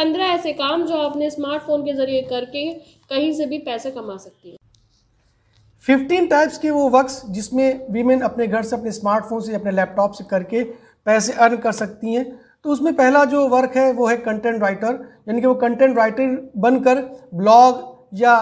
पंद्रह ऐसे काम जो आपने स्मार्टफोन के जरिए करके कहीं से भी पैसे कमा सकती है फिफ्टीन टाइप्स के वो वक्स जिसमें वीमेन अपने घर से अपने स्मार्टफोन से अपने लैपटॉप से करके पैसे अर्न कर सकती हैं तो उसमें पहला जो वर्क है वो है कंटेंट राइटर यानी कि वो कंटेंट राइटर बनकर ब्लॉग या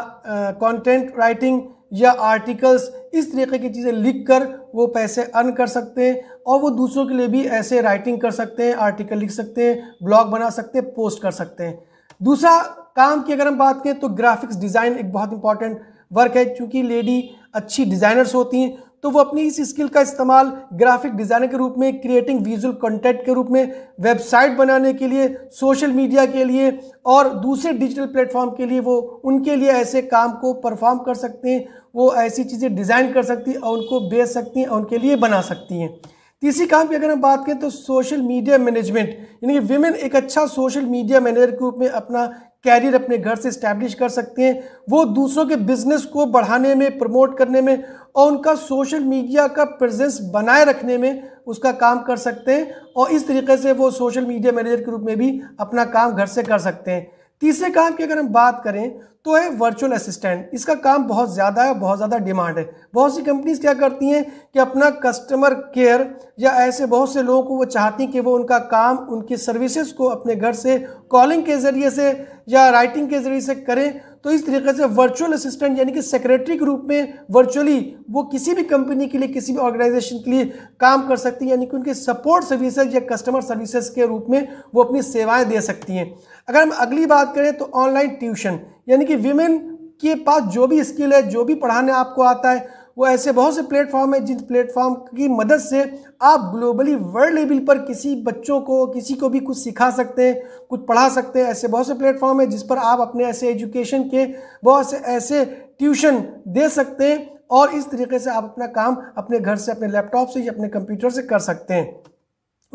कंटेंट राइटिंग या आर्टिकल्स इस तरीके की चीज़ें लिख कर वो पैसे अर्न कर सकते हैं और वो दूसरों के लिए भी ऐसे राइटिंग कर सकते हैं आर्टिकल लिख सकते हैं ब्लॉग बना सकते हैं पोस्ट कर सकते हैं दूसरा काम की अगर हम बात करें तो ग्राफिक्स डिज़ाइन एक बहुत इंपॉर्टेंट वर्क है क्योंकि लेडी अच्छी डिज़ाइनर्स होती हैं तो वो अपनी इस स्किल का इस्तेमाल ग्राफिक डिज़ाइनर के रूप में क्रिएटिंग विजुअल कंटेंट के रूप में वेबसाइट बनाने के लिए सोशल मीडिया के लिए और दूसरे डिजिटल प्लेटफॉर्म के लिए वो उनके लिए ऐसे काम को परफॉर्म कर सकते हैं वो ऐसी चीज़ें डिज़ाइन कर सकती हैं और उनको बेच सकती हैं और उनके लिए बना सकती हैं तीसरी काम की अगर हम बात करें तो सोशल मीडिया मैनेजमेंट यानी कि विमेन एक अच्छा सोशल मीडिया मैनेजर के रूप में अपना कैरियर अपने घर से इस्टेब्लिश कर सकते हैं वो दूसरों के बिजनेस को बढ़ाने में प्रमोट करने में और उनका सोशल मीडिया का प्रेजेंस बनाए रखने में उसका काम कर सकते हैं और इस तरीके से वो सोशल मीडिया मैनेजर के रूप में भी अपना काम घर से कर सकते हैं तीसरे काम की अगर हम बात करें तो है वर्चुअल असिस्टेंट इसका काम बहुत ज़्यादा है बहुत ज़्यादा डिमांड है बहुत सी कंपनीज क्या करती हैं कि अपना कस्टमर केयर या ऐसे बहुत से लोगों को वो चाहती हैं कि वो उनका काम उनकी सर्विसेज को अपने घर से कॉलिंग के ज़रिए से या राइटिंग के ज़रिए से करें तो इस तरीके से वर्चुअल असिस्टेंट यानी कि सेक्रेटरी के रूप में वर्चुअली वो किसी भी कंपनी के लिए किसी भी ऑर्गेनाइजेशन के लिए काम कर सकती है यानी कि उनके सपोर्ट सर्विसेज या कस्टमर सर्विसेज के रूप में वो अपनी सेवाएं दे सकती हैं अगर हम अगली बात करें तो ऑनलाइन ट्यूशन यानी कि वीमेन के पास जो भी स्किल है जो भी पढ़ाने आपको आता है वो ऐसे बहुत से प्लेटफॉर्म है जिन प्लेटफॉर्म की मदद से आप ग्लोबली वर्ल्ड लेवल पर किसी बच्चों को किसी को भी कुछ सिखा सकते हैं कुछ पढ़ा सकते हैं ऐसे बहुत से प्लेटफॉर्म है जिस पर आप अपने ऐसे एजुकेशन के बहुत से ऐसे ट्यूशन दे सकते हैं और इस तरीके से आप अपना काम अपने घर से अपने लैपटॉप से या अपने कंप्यूटर से कर सकते हैं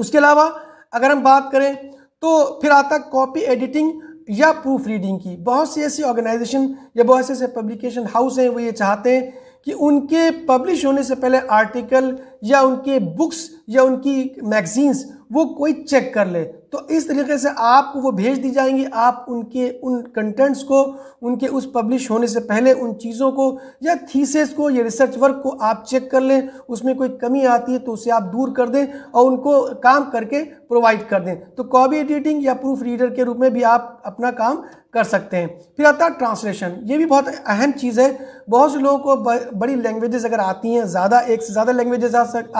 उसके अलावा अगर हम बात करें तो फिर आता कॉपी एडिटिंग या प्रूफ रीडिंग की बहुत सी ऐसी ऑर्गेनाइजेशन या बहुत से ऐसे पब्लिकेशन हाउस हैं वो ये चाहते हैं कि उनके पब्लिश होने से पहले आर्टिकल या उनके बुक्स या उनकी मैगजीन्स वो कोई चेक कर ले तो इस तरीके से आपको वो भेज दी जाएंगी आप उनके उन कंटेंट्स को उनके उस पब्लिश होने से पहले उन चीज़ों को या थीसेस को या रिसर्च वर्क को आप चेक कर लें उसमें कोई कमी आती है तो उसे आप दूर कर दें और उनको काम करके प्रोवाइड कर दें तो कॉपी एडिटिंग या प्रूफ रीडर के रूप में भी आप अपना काम कर सकते हैं फिर आता है ट्रांसलेशन ये भी बहुत अहम चीज़ है बहुत से लोगों को बड़ी लैंग्वेजेस अगर आती हैं ज़्यादा एक से ज़्यादा लैंग्वेजेस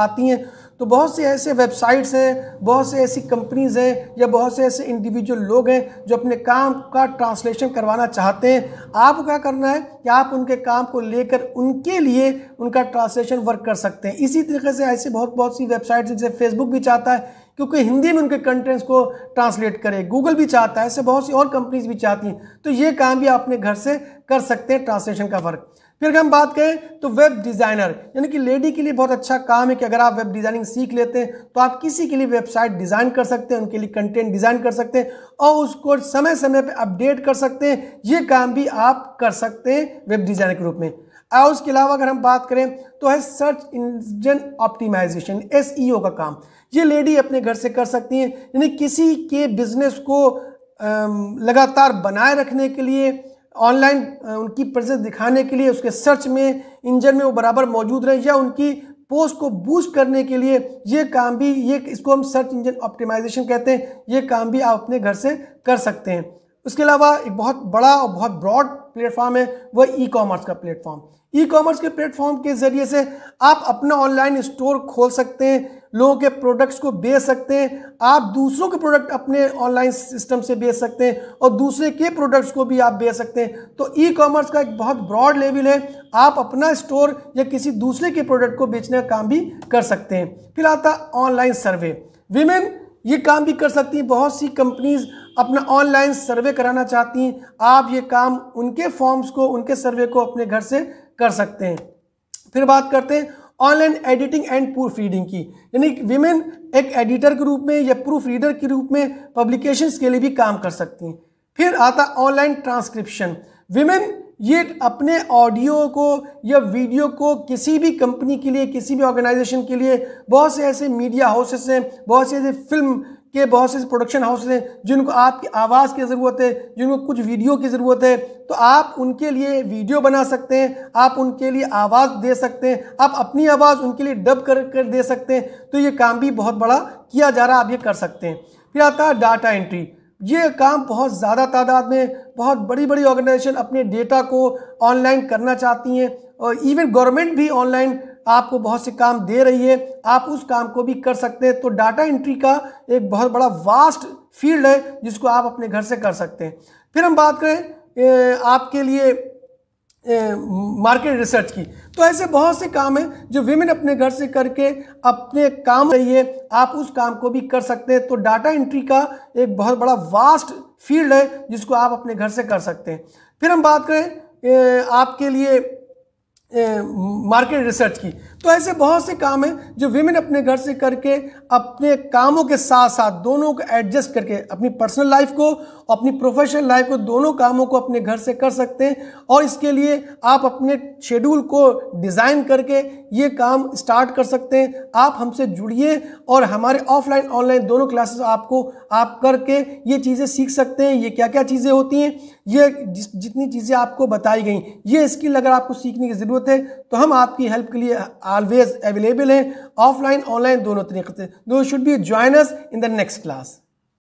आती हैं तो बहुत से ऐसे वेबसाइट्स हैं बहुत से ऐसी कंपनीज़ हैं या बहुत से ऐसे इंडिविजुअल लोग हैं जो अपने काम का ट्रांसलेशन करवाना चाहते हैं आपको क्या करना है कि आप उनके काम को लेकर उनके लिए उनका ट्रांसलेशन वर्क कर सकते हैं इसी तरीके से ऐसे बहुत बहुत सी वेबसाइट्स जैसे फेसबुक भी चाहता है क्योंकि हिंदी में उनके कंटेंट्स को ट्रांसलेट करें गूगल भी चाहता है ऐसे बहुत सी और कंपनीज भी चाहती हैं तो ये काम भी आप अपने घर से कर सकते हैं ट्रांसलेशन का वर्क फिर हम बात करें तो वेब डिज़ाइनर यानी कि लेडी के लिए बहुत अच्छा काम है कि अगर आप वेब डिज़ाइनिंग सीख लेते हैं तो आप किसी के लिए वेबसाइट डिज़ाइन कर सकते हैं उनके लिए कंटेंट डिज़ाइन कर सकते हैं और उसको समय समय पर अपडेट कर सकते हैं ये काम भी आप कर सकते हैं वेब डिज़ाइनर के रूप में और उसके अलावा अगर हम बात करें तो है सर्च इंजन ऑप्टिमाइजेशन एस का काम ये लेडी अपने घर से कर सकती हैं यानी किसी के बिजनेस को लगातार बनाए रखने के लिए ऑनलाइन उनकी प्रेजेंस दिखाने के लिए उसके सर्च में इंजन में वो बराबर मौजूद रहे या उनकी पोस्ट को बूस्ट करने के लिए ये काम भी ये इसको हम सर्च इंजन ऑप्टिमाइजेशन कहते हैं ये काम भी आप अपने घर से कर सकते हैं उसके अलावा एक बहुत बड़ा और बहुत ब्रॉड प्लेटफॉर्म है वह ई कॉमर्स का प्लेटफॉर्म ई कॉमर्स के प्लेटफॉर्म के ज़रिए से आप अपना ऑनलाइन स्टोर खोल सकते हैं लोगों के प्रोडक्ट्स को बेच सकते हैं आप दूसरों के प्रोडक्ट अपने ऑनलाइन सिस्टम से बेच सकते हैं और दूसरे के प्रोडक्ट्स को भी आप बेच सकते हैं तो ई कॉमर्स का एक बहुत ब्रॉड लेवल है आप अपना स्टोर या किसी दूसरे के प्रोडक्ट को बेचने का काम भी कर सकते हैं फिर आता ऑनलाइन सर्वे विमेन ये काम भी कर सकती हैं बहुत सी कंपनीज़ अपना ऑनलाइन सर्वे कराना चाहती हैं आप ये काम उनके फॉर्म्स को उनके सर्वे को अपने घर से कर सकते हैं फिर बात करते हैं online editing and proofreading की यानी विमेन एक एडिटर के रूप में या प्रूफ रीडर के रूप में पब्लिकेशन के लिए भी काम कर सकती हैं फिर आता ऑनलाइन ट्रांसक्रिप्शन विमेन ये अपने ऑडियो को या वीडियो को किसी भी कंपनी के लिए किसी भी ऑर्गेनाइजेशन के लिए बहुत से ऐसे मीडिया हाउसेस हैं बहुत से ऐसे फिल्म के बहुत से प्रोडक्शन हाउसेज हैं जिनको आपकी आवाज़ की ज़रूरत है जिनको कुछ वीडियो की ज़रूरत है तो आप उनके लिए वीडियो बना सकते हैं आप उनके लिए आवाज़ दे सकते हैं आप अपनी आवाज़ उनके लिए डब कर कर दे सकते हैं तो ये काम भी बहुत बड़ा किया जा रहा है आप ये कर सकते हैं फिर आता है डाटा एंट्री ये काम बहुत ज़्यादा तादाद में बहुत बड़ी बड़ी ऑर्गेनाइजेशन अपने डेटा को ऑनलाइन करना चाहती हैं और इवन गवर्नमेंट भी ऑनलाइन आपको बहुत से काम दे रही है आप उस काम को भी कर सकते हैं तो डाटा एंट्री का एक बहुत बड़ा वास्ट फील्ड है जिसको आप अपने घर से कर सकते हैं फिर हम बात करें आपके लिए मार्केट रिसर्च की तो ऐसे बहुत से काम हैं जो विमेन अपने घर से करके अपने काम रही है आप उस काम को भी कर सकते हैं तो डाटा एंट्री का एक बहुत बड़ा वास्ट फील्ड है जिसको आप अपने घर से कर सकते हैं फिर हम बात करें आपके लिए मार्केट रिसर्च की तो ऐसे बहुत से काम हैं जो विमेन अपने घर से करके अपने कामों के साथ साथ दोनों को एडजस्ट करके अपनी पर्सनल लाइफ को और अपनी प्रोफेशनल लाइफ को दोनों कामों को अपने घर से कर सकते हैं और इसके लिए आप अपने शेड्यूल को डिज़ाइन करके ये काम स्टार्ट कर सकते हैं आप हमसे जुड़िए और हमारे ऑफलाइन ऑनलाइन दोनों क्लासेस आपको आप करके ये चीज़ें सीख सकते हैं ये क्या क्या चीज़ें होती हैं ये जितनी चीज़ें आपको बताई गई ये स्किल अगर आपको सीखने की ज़रूरत है तो हम आपकी हेल्प के लिए ऑलवेज अवेलेबल है ऑफलाइन ऑनलाइन दोनों तरीके से do should be joins in the next class